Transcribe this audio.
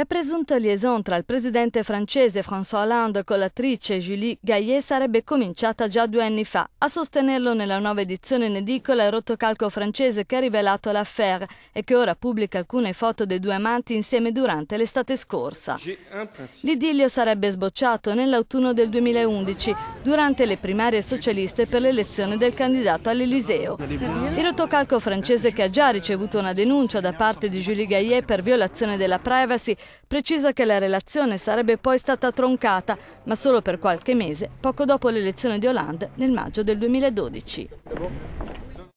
La presunta liaison tra il presidente francese François Hollande con l'attrice Julie Gaillet sarebbe cominciata già due anni fa. A sostenerlo nella nuova edizione in edicola il rotocalco francese che ha rivelato l'affaire e che ora pubblica alcune foto dei due amanti insieme durante l'estate scorsa. L'idilio sarebbe sbocciato nell'autunno del 2011 durante le primarie socialiste per l'elezione del candidato all'Eliseo. Il rotocalco francese che ha già ricevuto una denuncia da parte di Julie Gaillet per violazione della privacy precisa che la relazione sarebbe poi stata troncata, ma solo per qualche mese, poco dopo l'elezione di Hollande nel maggio del 2012.